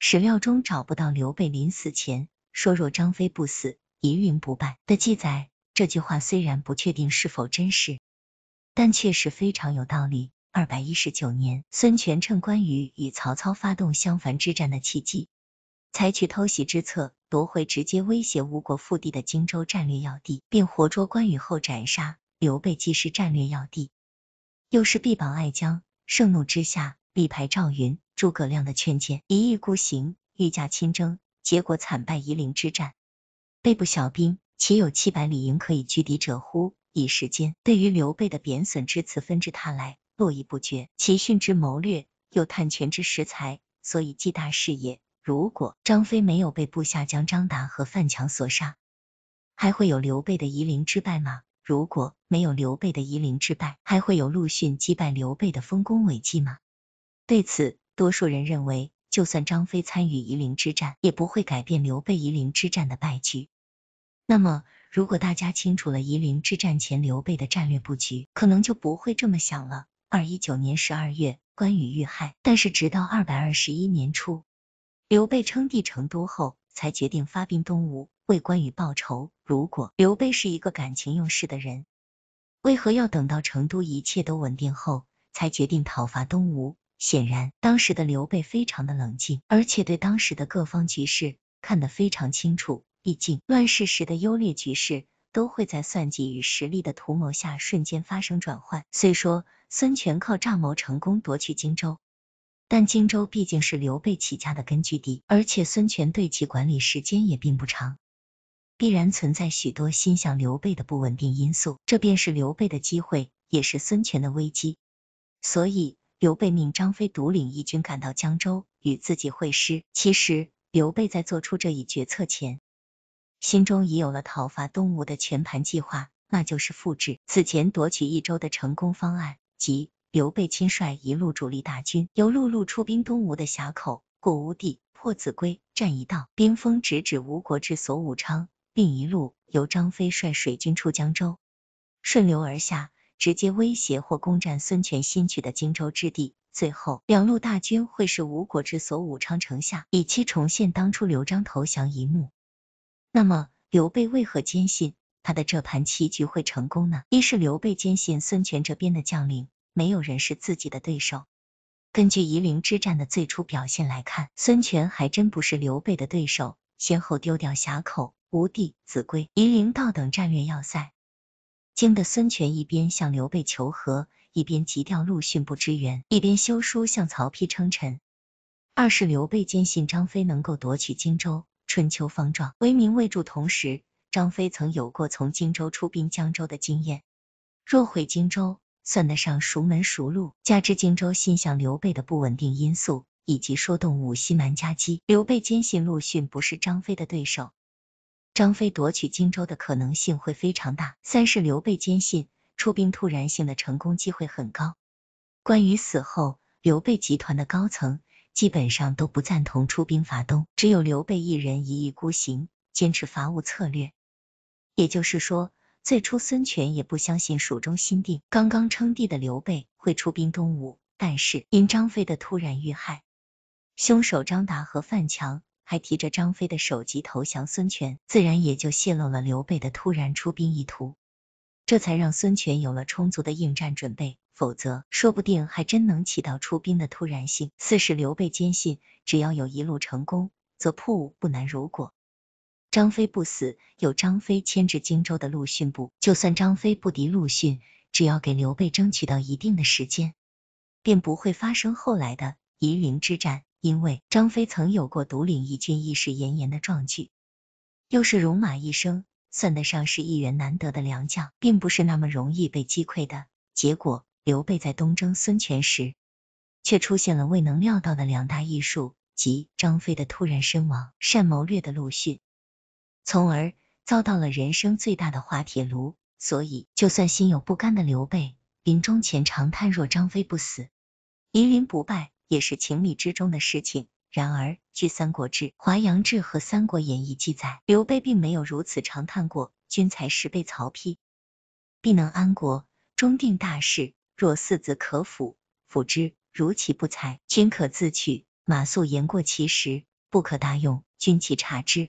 史料中找不到刘备临死前说若张飞不死，疑云不败的记载。这句话虽然不确定是否真实，但确实非常有道理。二百一十九年，孙权趁关羽与曹操发动襄樊之战的契机，采取偷袭之策，夺回直接威胁吴国腹地的荆州战略要地，并活捉关羽后斩杀。刘备既是战略要地，又是必保爱将，盛怒之下。力排赵云、诸葛亮的劝谏，一意孤行，御驾亲征，结果惨败夷陵之战。背部小兵，岂有七百里营可以拒敌者乎？一时间，对于刘备的贬损之词纷至沓来，络绎不绝。其训之谋略，又探权之识才，所以计大事也。如果张飞没有被部下将张达和范强所杀，还会有刘备的夷陵之败吗？如果没有刘备的夷陵之败，还会有陆逊击败刘备的丰功伟绩吗？对此，多数人认为，就算张飞参与夷陵之战，也不会改变刘备夷陵之战的败局。那么，如果大家清楚了夷陵之战前刘备的战略布局，可能就不会这么想了。二一九年十二月，关羽遇害，但是直到二百二十一年初，刘备称帝成都后，才决定发兵东吴为关羽报仇。如果刘备是一个感情用事的人，为何要等到成都一切都稳定后，才决定讨伐东吴？显然，当时的刘备非常的冷静，而且对当时的各方局势看得非常清楚。毕竟，乱世时的优劣局势都会在算计与实力的图谋下瞬间发生转换。虽说孙权靠诈谋成功夺取荆州，但荆州毕竟是刘备起家的根据地，而且孙权对其管理时间也并不长，必然存在许多心向刘备的不稳定因素。这便是刘备的机会，也是孙权的危机。所以。刘备命张飞独领义军赶到江州，与自己会师。其实，刘备在做出这一决策前，心中已有了讨伐东吴的全盘计划，那就是复制此前夺取益州的成功方案，即刘备亲率一路主力大军，由陆路出兵东吴的峡口，过乌地，破子归，战一道，兵锋直指吴国之所武昌，并一路由张飞率水军出江州，顺流而下。直接威胁或攻占孙权新取的荆州之地，最后两路大军会是吴国之所武昌城下，以期重现当初刘璋投降一幕。那么刘备为何坚信他的这盘棋局会成功呢？一是刘备坚信孙权这边的将领没有人是自己的对手。根据夷陵之战的最初表现来看，孙权还真不是刘备的对手，先后丢掉峡口、吴地、秭归、夷陵道等战略要塞。惊得孙权一边向刘备求和，一边急调陆逊部支援，一边修书向曹丕称臣。二是刘备坚信张飞能够夺取荆州，《春秋方壮，为名未著，同时张飞曾有过从荆州出兵江州的经验，若回荆州，算得上熟门熟路。加之荆州心向刘备的不稳定因素，以及说动五西蛮夹击，刘备坚信陆逊不是张飞的对手。张飞夺取荆州的可能性会非常大。三是刘备坚信出兵突然性的成功机会很高。关羽死后，刘备集团的高层基本上都不赞同出兵伐东，只有刘备一人一意孤行，坚持伐吴策略。也就是说，最初孙权也不相信蜀中心定刚刚称帝的刘备会出兵东吴，但是因张飞的突然遇害，凶手张达和范强。还提着张飞的首级投降孙权，自然也就泄露了刘备的突然出兵意图，这才让孙权有了充足的应战准备，否则说不定还真能起到出兵的突然性。四是刘备坚信，只要有一路成功，则破吴不难。如果张飞不死，有张飞牵制荆州的陆逊部，就算张飞不敌陆逊，只要给刘备争取到一定的时间，便不会发生后来的夷陵之战。因为张飞曾有过独领一军、一世炎炎的壮举，又是戎马一生，算得上是一员难得的良将，并不是那么容易被击溃的。结果，刘备在东征孙权时，却出现了未能料到的两大异数，即张飞的突然身亡，善谋略的陆逊，从而遭到了人生最大的滑铁卢。所以，就算心有不甘的刘备，临终前长叹：“若张飞不死，夷陵不败。”也是情理之中的事情。然而，据《三国志》、《华阳志》和《三国演义》记载，刘备并没有如此长叹过：“君才十倍曹丕，必能安国，终定大事。若四子可辅，辅之；如其不才，君可自取。”马谡言过其实，不可大用，君其察之。